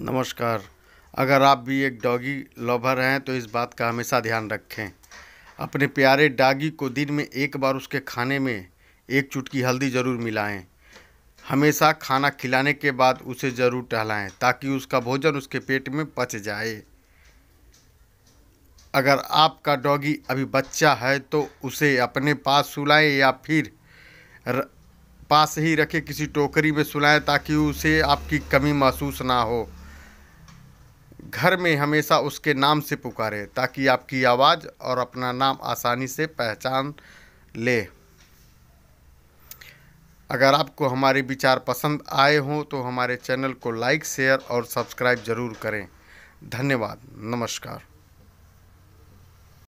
नमस्कार अगर आप भी एक डॉगी लवर हैं तो इस बात का हमेशा ध्यान रखें अपने प्यारे डॉगी को दिन में एक बार उसके खाने में एक चुटकी हल्दी ज़रूर मिलाएं हमेशा खाना खिलाने के बाद उसे ज़रूर टहलाएं ताकि उसका भोजन उसके पेट में पच जाए अगर आपका डॉगी अभी बच्चा है तो उसे अपने पास सुलाएं या फिर र... पास ही रखें किसी टोकरी में सुलाएं ताकि उसे आपकी कमी महसूस ना हो घर में हमेशा उसके नाम से पुकारें ताकि आपकी आवाज़ और अपना नाम आसानी से पहचान ले अगर आपको हमारे विचार पसंद आए हों तो हमारे चैनल को लाइक शेयर और सब्सक्राइब ज़रूर करें धन्यवाद नमस्कार